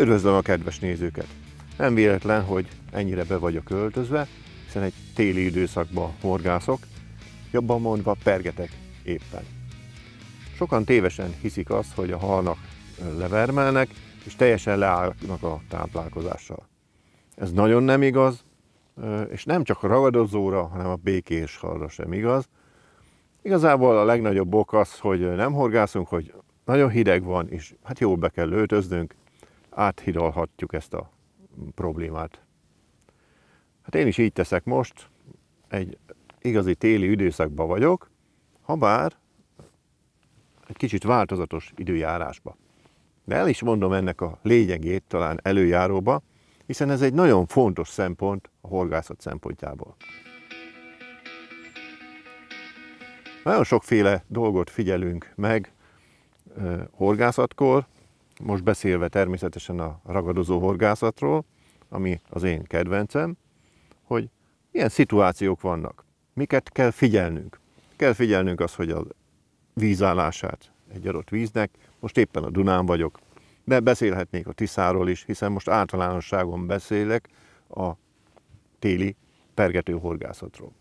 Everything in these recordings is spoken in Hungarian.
Üdvözlöm a kedves nézőket! Nem véletlen, hogy ennyire be vagyok öltözve, hiszen egy téli időszakban horgászok, jobban mondva pergetek éppen. Sokan tévesen hiszik azt, hogy a halnak levermelnek, és teljesen leállnak a táplálkozással. Ez nagyon nem igaz, és nem csak a ragadozóra, hanem a békés halra sem igaz. Igazából a legnagyobb ok az, hogy nem horgászunk, hogy nagyon hideg van, és hát jól be kell öltöznünk, áthidalhatjuk ezt a problémát. Hát én is így teszek most, egy igazi téli időszakban vagyok, ha bár egy kicsit változatos időjárásba. De el is mondom ennek a lényegét talán előjáróba, hiszen ez egy nagyon fontos szempont a horgászat szempontjából. Nagyon sokféle dolgot figyelünk meg eh, horgászatkor, most beszélve természetesen a ragadozó horgászatról, ami az én kedvencem, hogy milyen szituációk vannak, miket kell figyelnünk. Kell figyelnünk az, hogy a vízállását egy adott víznek, most éppen a Dunán vagyok, de beszélhetnék a Tiszáról is, hiszen most általánosságon beszélek a téli pergető horgászatról.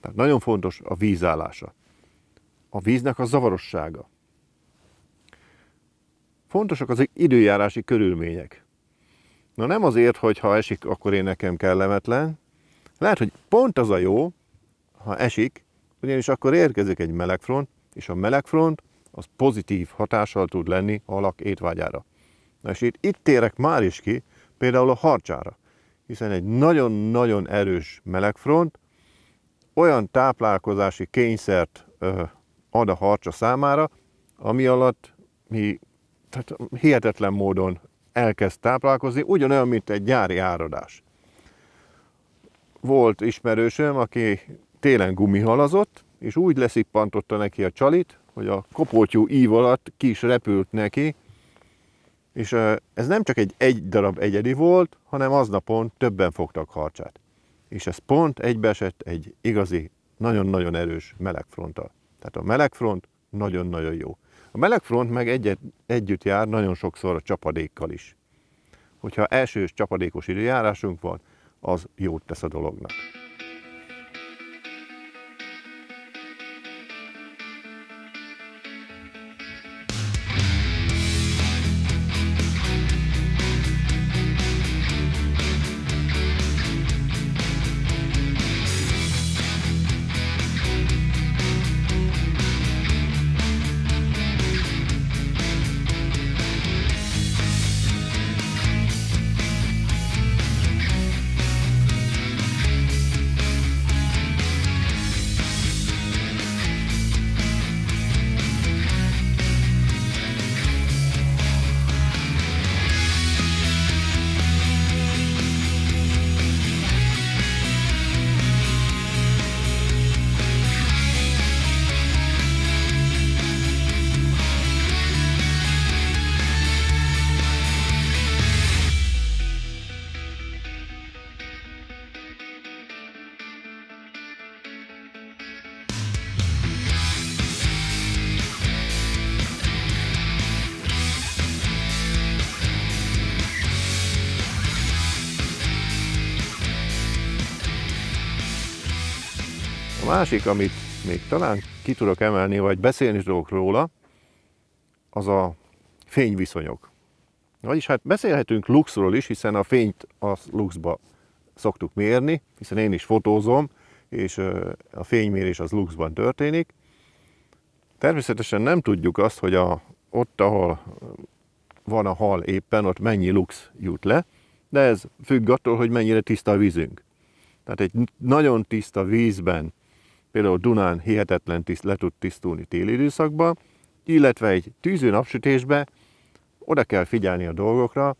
Tehát nagyon fontos a vízállása. A víznek a zavarossága, fontosak az időjárási körülmények. Na nem azért, hogy ha esik, akkor én nekem kellemetlen. Lehet, hogy pont az a jó, ha esik, ugyanis akkor érkezik egy melegfront, és a melegfront az pozitív hatással tud lenni a lak étvágyára. Na és itt, itt térek már is ki, például a harcsára, hiszen egy nagyon-nagyon erős melegfront olyan táplálkozási kényszert ö, ad a harcsa számára, ami alatt mi tehát hihetetlen módon elkezd táplálkozni, ugyanolyan, mint egy gyári áradás. Volt ismerősöm, aki télen gumihalazott, és úgy leszippantotta neki a csalit, hogy a kopótyú ív alatt ki is repült neki, és ez nem csak egy egy darab egyedi volt, hanem aznapon többen fogtak harcsát. És ez pont egybeesett egy igazi, nagyon-nagyon erős melegfronttal. Tehát a melegfront nagyon-nagyon jó. A melegfront meg egyet, együtt jár nagyon sokszor a csapadékkal is. Hogyha elsős csapadékos időjárásunk van, az jót tesz a dolognak. másik, amit még talán ki tudok emelni, vagy beszélni tudok róla, az a fényviszonyok. Vagyis hát beszélhetünk luxról is, hiszen a fényt a luxba szoktuk mérni, hiszen én is fotózom, és a fénymérés az luxban történik. Természetesen nem tudjuk azt, hogy a, ott, ahol van a hal éppen, ott mennyi lux jut le, de ez függ attól, hogy mennyire tiszta a vízünk. Tehát egy nagyon tiszta vízben például Dunán hihetetlen tiszt, le tud tisztulni téli időszakban, illetve egy tűző napsütésbe oda kell figyelni a dolgokra,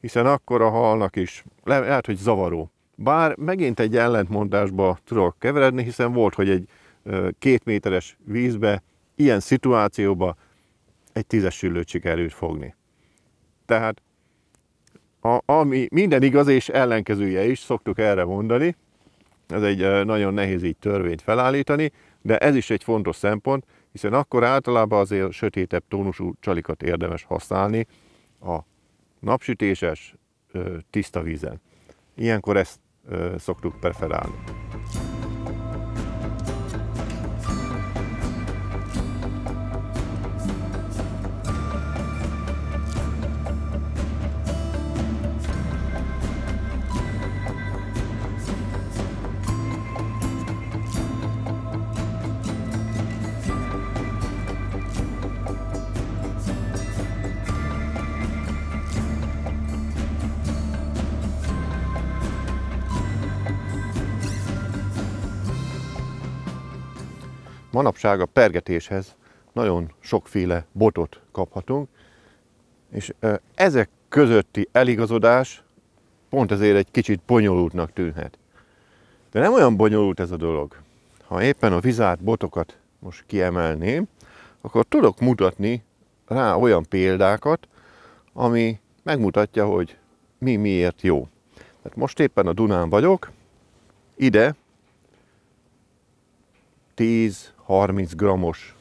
hiszen akkor a halnak is lehet, hogy zavaró. Bár megint egy ellentmondásba tudok keveredni, hiszen volt, hogy egy két méteres vízbe, ilyen szituációba egy tízes süllőt sikerült fogni. Tehát a, ami minden igaz és ellenkezője is, szoktuk erre mondani, ez egy nagyon nehéz így törvényt felállítani, de ez is egy fontos szempont, hiszen akkor általában azért sötétebb tónusú csalikat érdemes használni a napsütéses, tiszta vízen. Ilyenkor ezt szoktuk preferálni. manapság a pergetéshez nagyon sokféle botot kaphatunk, és ezek közötti eligazodás pont ezért egy kicsit bonyolultnak tűnhet. De nem olyan bonyolult ez a dolog. Ha éppen a vizárt botokat most kiemelném, akkor tudok mutatni rá olyan példákat, ami megmutatja, hogy mi miért jó. Tehát most éppen a Dunán vagyok, ide 10, 30 g-os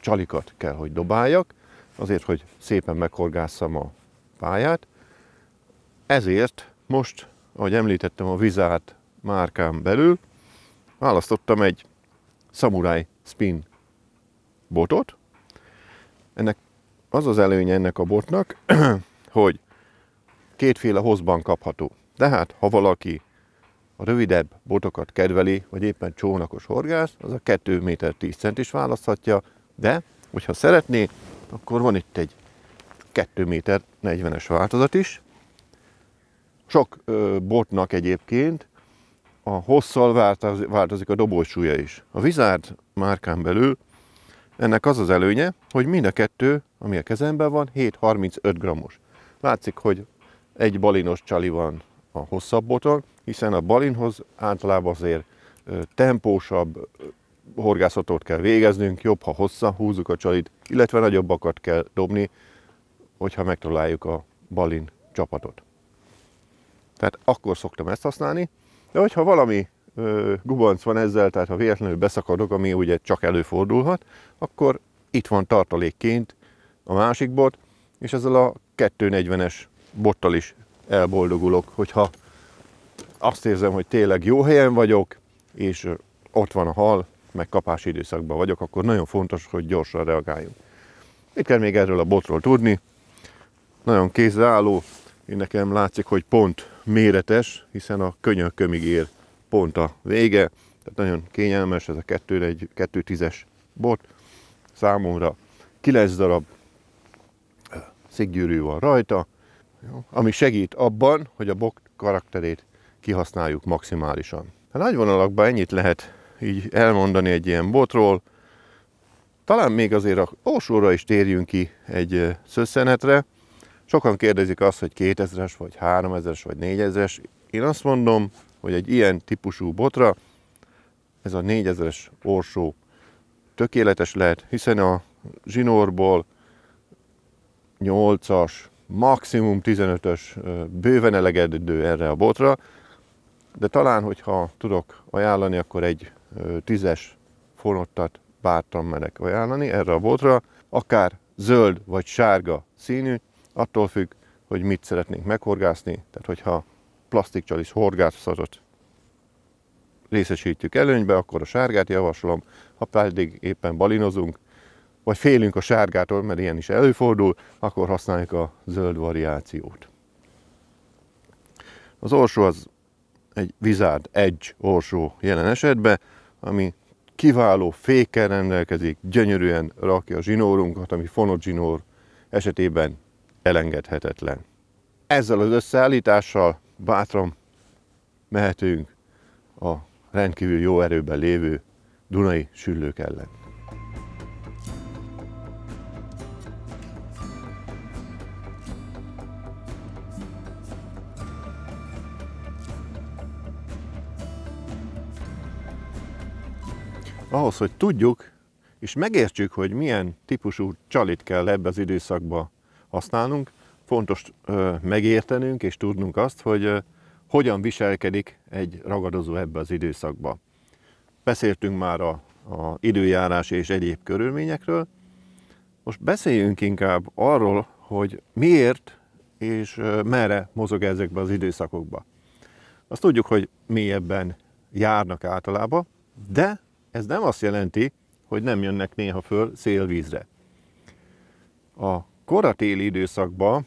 csalikat kell, hogy dobáljak, azért, hogy szépen meghorgásszam a pályát. Ezért most, ahogy említettem, a vizát márkán belül választottam egy Samurai Spin botot. Ennek az az előnye ennek a botnak, hogy kétféle hozban kapható. Tehát, ha valaki a rövidebb botokat kedveli, vagy éppen csónakos horgász, az a 2 méter 10 cent is választhatja, de hogyha szeretné, akkor van itt egy 2 méter 40-es változat is. Sok ö, botnak egyébként a hosszal változik a dobósúlya is. A Vizárd márkán belül ennek az az előnye, hogy mind a kettő, ami a kezemben van, 7,35 g-os. Látszik, hogy egy balinos csali van a hosszabb boton, hiszen a balinhoz általában azért tempósabb horgászatot kell végeznünk, jobb, ha hossza, húzzuk a csalit, illetve nagyobbakat kell dobni, hogyha megtaláljuk a balin csapatot. Tehát akkor szoktam ezt használni, de hogyha valami ö, gubanc van ezzel, tehát ha véletlenül beszakadok, ami ugye csak előfordulhat, akkor itt van tartalékként a másik bot, és ezzel a 240-es bottal is elboldogulok, hogyha azt érzem, hogy tényleg jó helyen vagyok, és ott van a hal, meg kapási időszakban vagyok, akkor nagyon fontos, hogy gyorsan reagáljunk. Mit kell még erről a botról tudni? Nagyon kézreálló, én nekem látszik, hogy pont méretes, hiszen a könyökömig ér pont a vége, tehát nagyon kényelmes ez a 2 2 2-10-es bot. Számomra 9 darab eh, sziggyűrű van rajta, jó? Ami segít abban, hogy a bok karakterét kihasználjuk maximálisan. A nagy vonalakban ennyit lehet így elmondani egy ilyen botról. Talán még azért a Orsóra is térjünk ki egy szösszenetre. Sokan kérdezik azt, hogy 2000-es, vagy 3000-es, vagy 4000-es. Én azt mondom, hogy egy ilyen típusú botra ez a 4000-es Orsó tökéletes lehet, hiszen a zsinórból 8-as, maximum 15-ös bőven elegedő erre a botra, de talán, hogyha tudok ajánlani, akkor egy 10-es fonottat bártam merek ajánlani erre a botra, akár zöld vagy sárga színű, attól függ, hogy mit szeretnénk meghorgászni, tehát hogyha plastikcsal is horgászatot részesítjük előnybe, akkor a sárgát javaslom, ha pedig éppen balinozunk, vagy félünk a sárgától, mert ilyen is előfordul, akkor használjuk a zöld variációt. Az orsó az egy vizárd, egy orsó jelen esetben, ami kiváló fékkel rendelkezik, gyönyörűen rakja a zsinórunkat, ami fonott zsinór esetében elengedhetetlen. Ezzel az összeállítással bátran mehetünk a rendkívül jó erőben lévő Dunai süllők ellen. ahhoz, hogy tudjuk és megértsük, hogy milyen típusú csalit kell ebbe az időszakba használnunk, fontos ö, megértenünk és tudnunk azt, hogy ö, hogyan viselkedik egy ragadozó ebbe az időszakba. Beszéltünk már a, a időjárás és egyéb körülményekről, most beszéljünk inkább arról, hogy miért és merre mozog ezekbe az időszakokba. Azt tudjuk, hogy mélyebben járnak általában, de ez nem azt jelenti, hogy nem jönnek néha föl szélvízre. A koratéli időszakban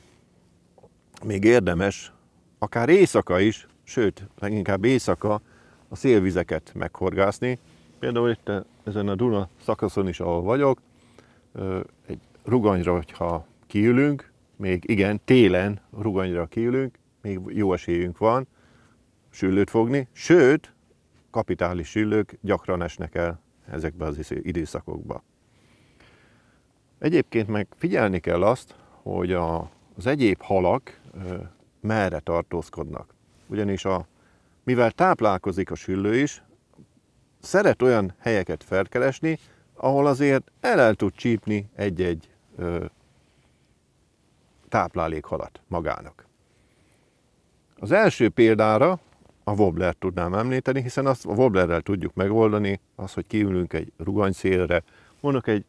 még érdemes, akár éjszaka is, sőt, leginkább éjszaka a szélvizeket meghorgászni. Például itt eh, ezen a Duna szakaszon is, ahol vagyok, egy ruganyra, hogyha kiülünk, még igen, télen ruganyra kiülünk, még jó esélyünk van sülőt fogni, sőt, kapitális illők gyakran esnek el ezekbe az időszakokba. Egyébként meg figyelni kell azt, hogy a, az egyéb halak merre tartózkodnak. Ugyanis a, mivel táplálkozik a süllő is, szeret olyan helyeket felkeresni, ahol azért el, el tud csípni egy-egy táplálékhalat magának. Az első példára a wobbler tudnám említeni, hiszen azt a wobblerrel tudjuk megoldani, az, hogy kiülünk egy szélre, mondok egy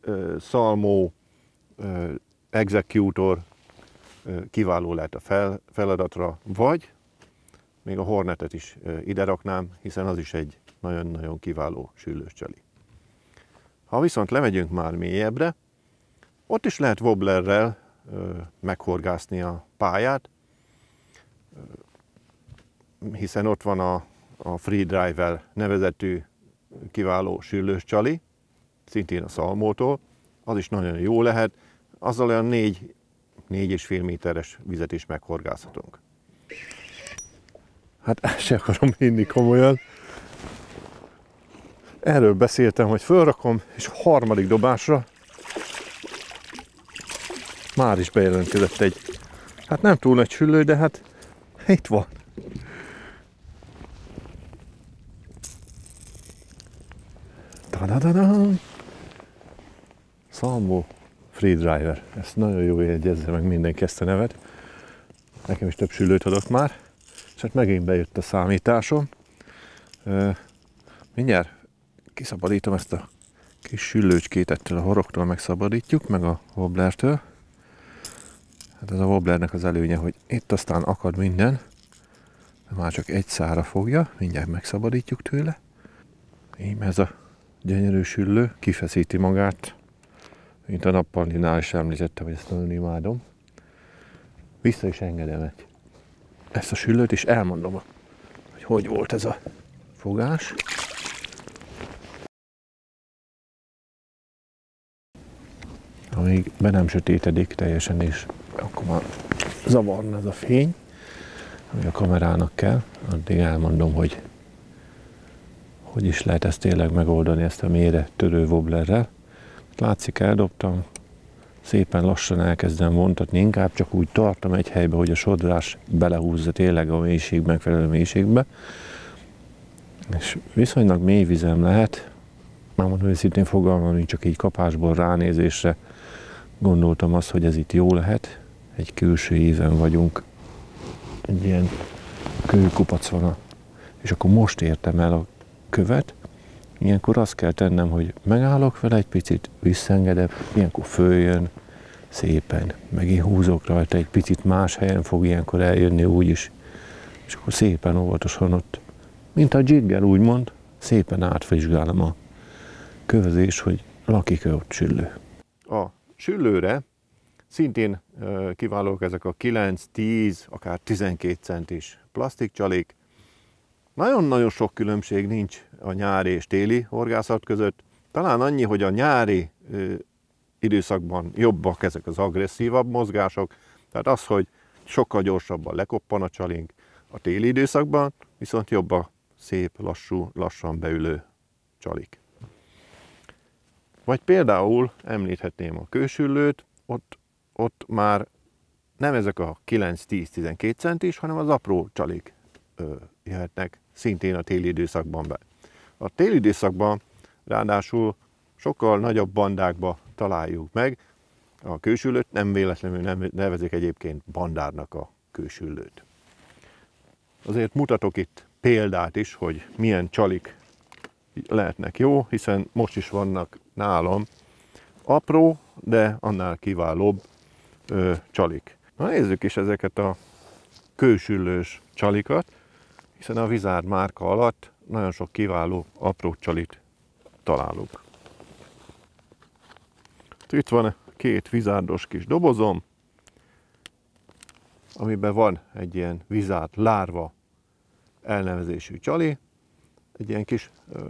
ö, szalmó ö, executor ö, kiváló lehet a fel, feladatra, vagy még a hornetet is ö, ide raknám, hiszen az is egy nagyon-nagyon kiváló sűlős Ha viszont lemegyünk már mélyebbre, ott is lehet wobblerrel meghorgászni a pályát hiszen ott van a, a Free Driver nevezetű kiváló sűrlős csali, szintén a szalmótól, az is nagyon jó lehet, azzal olyan 4 4,5 méteres vizet is meghorgázhatunk. Hát el sem akarom hinni komolyan. Erről beszéltem, hogy fölrakom, és a harmadik dobásra már is bejelentkezett egy, hát nem túl nagy süllő, de hát itt van. Dadadam. Szalmó Freedriver. Ezt nagyon jó jegyezze meg mindenki ezt a nevet. Nekem is több sülőt adok már. És hát megint bejött a számításom. Mindjárt kiszabadítom ezt a kis süllőcskét ettől a horoktól megszabadítjuk, meg a wobblertől. Hát ez a wobblernek az előnye, hogy itt aztán akad minden, de már csak egy szára fogja, mindjárt megszabadítjuk tőle. Én ez a gyönyörű süllő, kifeszíti magát. Mint a nappalinál is említettem, hogy ezt nagyon imádom. Vissza is engedem egy. Ezt a süllőt, és elmondom, hogy hogy volt ez a fogás. Amíg be nem sötétedik teljesen, és akkor már zavarna ez a fény, ami a kamerának kell, addig elmondom, hogy hogy is lehet ezt tényleg megoldani, ezt a mélyre törő wobblerrel. Látszik, eldobtam, szépen lassan elkezdem vontatni, inkább csak úgy tartom egy helybe, hogy a sodrás belehúzza tényleg a mélység megfelelő mélységbe. És viszonylag mély vizem lehet, már mondom szintén fogalmam csak így kapásból ránézésre gondoltam azt, hogy ez itt jó lehet. Egy külső íven vagyunk, egy ilyen kőkupac van, és akkor most értem el a követ, ilyenkor azt kell tennem, hogy megállok vele egy picit, visszengedem, ilyenkor följön, szépen, megint húzok rajta, egy picit más helyen fog ilyenkor eljönni úgyis, és akkor szépen óvatosan ott, mint a jiggel úgymond, szépen átvizsgálom a kövezés, hogy lakik-e ott süllő. A süllőre szintén kiválók ezek a 9, 10, akár 12 centis plastikcsalék, nagyon-nagyon sok különbség nincs a nyári és téli horgászat között. Talán annyi, hogy a nyári időszakban jobbak ezek az agresszívabb mozgások, tehát az, hogy sokkal gyorsabban lekoppan a csalink, a téli időszakban, viszont jobb a szép, lassú, lassan beülő csalik. Vagy például említhetném a kősüllőt, ott, ott már nem ezek a 9-10-12 centis, hanem az apró csalik ö, jöhetnek szintén a téli időszakban be. A téli időszakban ráadásul sokkal nagyobb bandákba találjuk meg a kősülőt, nem véletlenül nem nevezik egyébként bandárnak a kősülőt. Azért mutatok itt példát is, hogy milyen csalik lehetnek jó, hiszen most is vannak nálam apró, de annál kiválóbb ö, csalik. Na nézzük is ezeket a kősüllős csalikat hiszen a Vizárd márka alatt nagyon sok kiváló apró csalit találunk. Hát itt van két vizárdos kis dobozom, amiben van egy ilyen vizárt lárva elnevezésű csali, egy ilyen kis ö,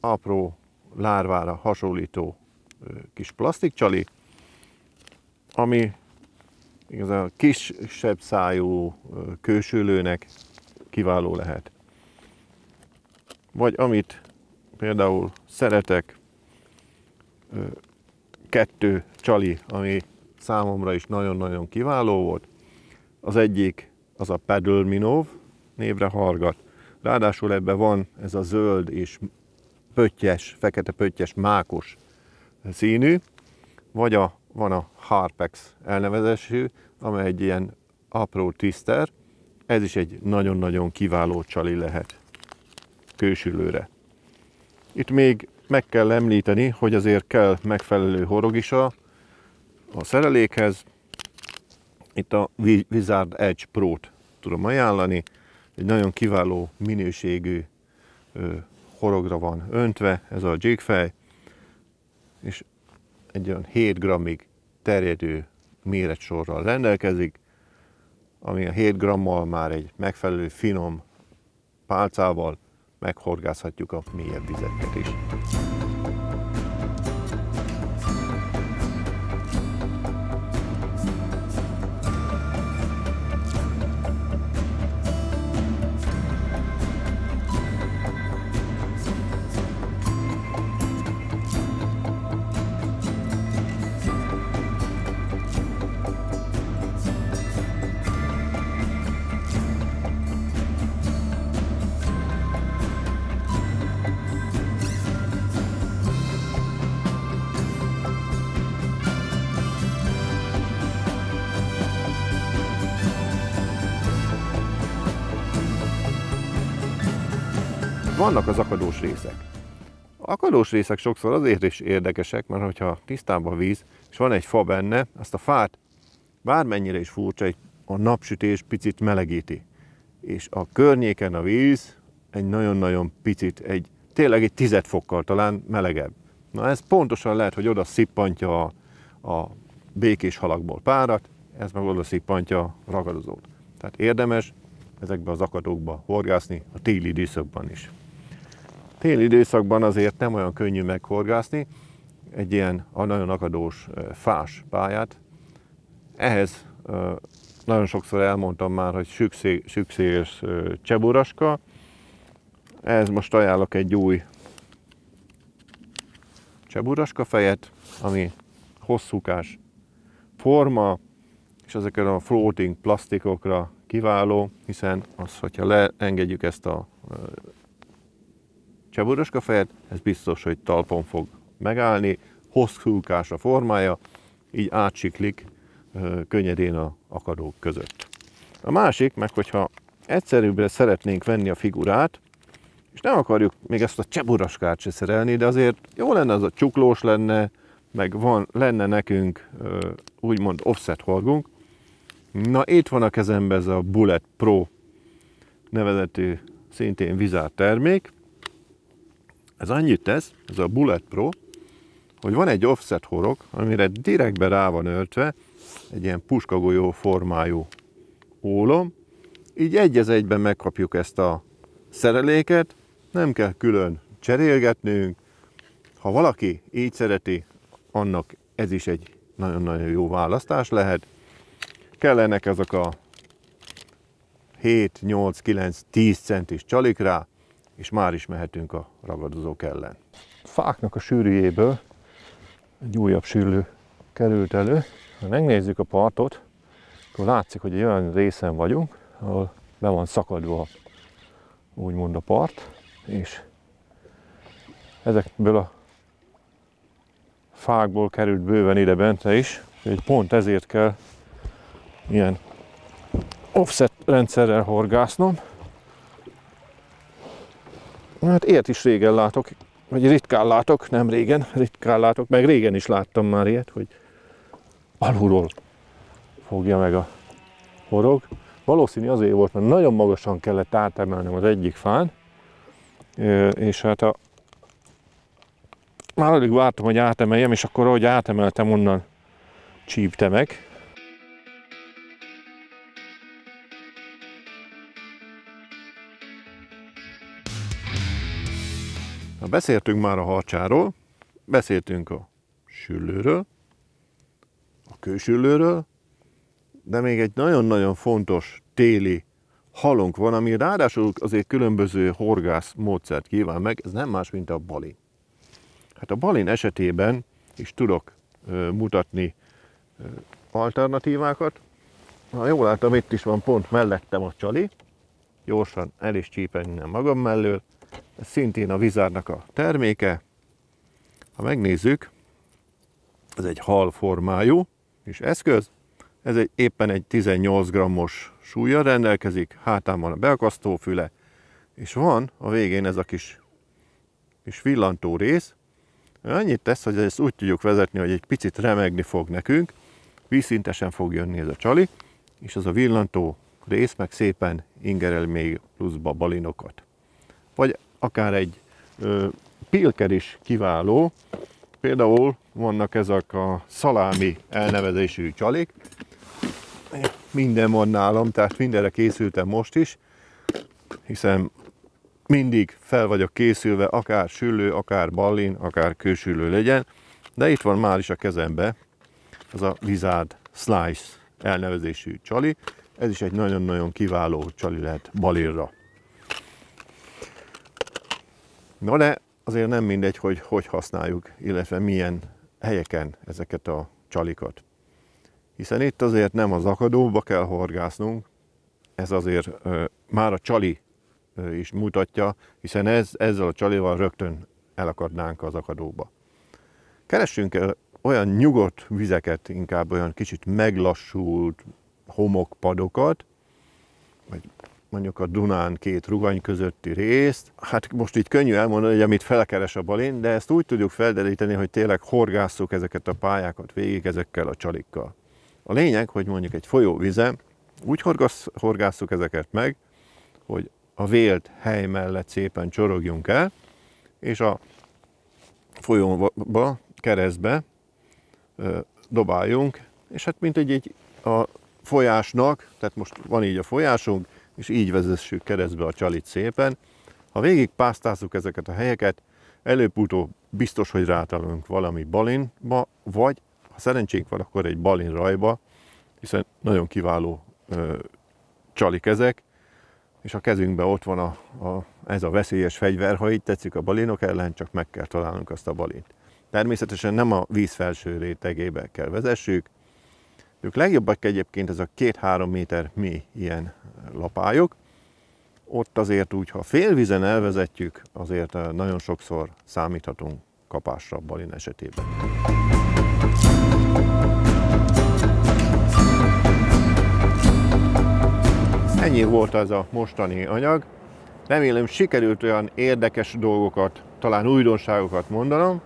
apró lárvára hasonlító ö, kis plastikcsali, ami igazán kisebb szájú ö, kősülőnek kiváló lehet. Vagy amit például szeretek, kettő csali, ami számomra is nagyon-nagyon kiváló volt. Az egyik az a Pedal Minov, névre hargat. Ráadásul ebben van ez a zöld és pöttyes, fekete pöttyes, mákos színű, vagy a, van a Harpex elnevezésű, amely egy ilyen apró tiszter, ez is egy nagyon-nagyon kiváló csali lehet kősülőre. Itt még meg kell említeni, hogy azért kell megfelelő horog is a, a szerelékhez. Itt a Wizard Edge Pro-t tudom ajánlani. Egy nagyon kiváló minőségű ö, horogra van öntve ez a jigfej, és egy olyan 7 g-ig terjedő méretsorral rendelkezik ami a 7 grammal már egy megfelelő finom pálcával meghorgászhatjuk a mélyebb vizeket is. vannak az akadós részek. A akadós részek sokszor azért is érdekesek, mert hogyha tisztában víz, és van egy fa benne, azt a fát bármennyire is furcsa, a napsütés picit melegíti. És a környéken a víz egy nagyon-nagyon picit, egy tényleg egy tized fokkal talán melegebb. Na ez pontosan lehet, hogy oda szippantja a, a békés halakból párat, ez meg oda szippantja a ragadozót. Tehát érdemes ezekbe az akadókba horgászni, a téli díszokban is téli időszakban azért nem olyan könnyű meghorgászni egy ilyen a nagyon akadós fás pályát. Ehhez nagyon sokszor elmondtam már, hogy sükség, szükséges cseburaska. Ehhez most ajánlok egy új cseburaska fejet, ami hosszúkás forma, és ezekre a floating plastikokra kiváló, hiszen az, hogyha leengedjük ezt a Cseburoska fejet, ez biztos, hogy talpon fog megállni, hosszúkás a formája, így átsiklik könnyedén a akadók között. A másik, meg hogyha egyszerűbbre szeretnénk venni a figurát, és nem akarjuk még ezt a cseburoskát se szerelni, de azért jó lenne az a csuklós lenne, meg van, lenne nekünk úgymond offset horgunk. Na itt van a kezemben ez a Bullet Pro nevezetű szintén vizárt termék, ez annyit tesz, ez a Bullet Pro, hogy van egy offset horog, amire direktbe rá van öltve egy ilyen puskagolyó formájú ólom, így egy az egyben megkapjuk ezt a szereléket, nem kell külön cserélgetnünk. Ha valaki így szereti, annak ez is egy nagyon-nagyon jó választás lehet. Kellenek ezek a 7, 8, 9, 10 centis csalik rá, és már is mehetünk a ragadozók ellen. Fáknak a sűrűjéből egy újabb sűrű került elő. Ha megnézzük a partot, akkor látszik, hogy olyan részen vagyunk, ahol be van szakadva úgymond a part, és ezekből a fákból került bőven ide bente is, hogy pont ezért kell ilyen offset rendszerrel horgásznom, Hát ilyet is régen látok, vagy ritkán látok, nem régen, ritkán látok, meg régen is láttam már ilyet, hogy alulról fogja meg a horog. Valószínű azért volt, mert nagyon magasan kellett átemelnem az egyik fán, és hát a, már alig vártam, hogy átemeljem, és akkor ahogy átemeltem, onnan csípte meg. Na, beszéltünk már a harcsáról, beszéltünk a süllőről, a kősüllőről, de még egy nagyon-nagyon fontos téli halunk van, ami ráadásul azért különböző horgász módszert kíván meg, ez nem más, mint a balin. Hát a balin esetében is tudok ö, mutatni ö, alternatívákat. Na jól láttam, itt is van pont mellettem a csali. Gyorsan el is csípennem magam mellől. Ez szintén a vizárnak a terméke. Ha megnézzük, ez egy hal formájú és eszköz. Ez egy, éppen egy 18 g-os súlya rendelkezik, hátán van a beakasztófüle, és van a végén ez a kis, kis villantó rész. Annyit tesz, hogy ezt úgy tudjuk vezetni, hogy egy picit remegni fog nekünk, vízszintesen fog jönni ez a csali, és az a villantó rész meg szépen ingerel még pluszba balinokat vagy akár egy ö, pilker is kiváló. Például vannak ezek a szalámi elnevezésű csalik. Minden van nálam, tehát mindenre készültem most is, hiszen mindig fel vagyok készülve, akár süllő, akár ballin, akár kősülő legyen, de itt van már is a kezembe az a Wizard Slice elnevezésű csali. Ez is egy nagyon-nagyon kiváló csali lehet balinra. Na de azért nem mindegy, hogy hogy használjuk, illetve milyen helyeken ezeket a csalikat. Hiszen itt azért nem az akadóba kell horgásznunk, ez azért ö, már a csali ö, is mutatja, hiszen ez, ezzel a csalival rögtön elakadnánk az akadóba. Keressünk el olyan nyugodt vizeket, inkább olyan kicsit meglassult homokpadokat, vagy mondjuk a Dunán két rugany közötti részt. Hát most itt könnyű elmondani, hogy amit felkeres a balin, de ezt úgy tudjuk felderíteni, hogy tényleg horgásszuk ezeket a pályákat végig ezekkel a csalikkal. A lényeg, hogy mondjuk egy folyóvize, úgy horgásszuk ezeket meg, hogy a vélt hely mellett szépen csorogjunk el, és a folyóba, keresztbe dobáljunk, és hát mint egy, egy a folyásnak, tehát most van így a folyásunk, és így vezessük keresztbe a csalit szépen. Ha végig pásztázzuk ezeket a helyeket, előbb-utóbb biztos, hogy rátalunk valami balinba, vagy ha szerencsénk van, akkor egy balin rajba, hiszen nagyon kiváló ö, csalik ezek, és a kezünkben ott van a, a, ez a veszélyes fegyver, ha így tetszik a balinok ellen, csak meg kell találnunk azt a balint. Természetesen nem a víz felső rétegébe kell vezessük, ők legjobbak egyébként ez a két-három méter mély ilyen lapályok. Ott azért úgy, ha félvizen elvezetjük, azért eh, nagyon sokszor számíthatunk kapásra balin esetében. Ennyi volt ez a mostani anyag. Remélem sikerült olyan érdekes dolgokat, talán újdonságokat mondanom,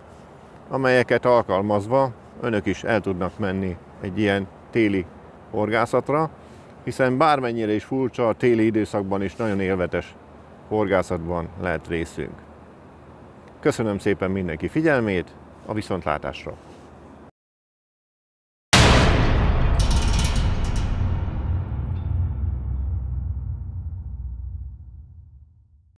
amelyeket alkalmazva önök is el tudnak menni egy ilyen téli horgászatra, hiszen bármennyire is furcsa, a téli időszakban is nagyon élvetes horgászatban lehet részünk. Köszönöm szépen mindenki figyelmét, a viszontlátásra!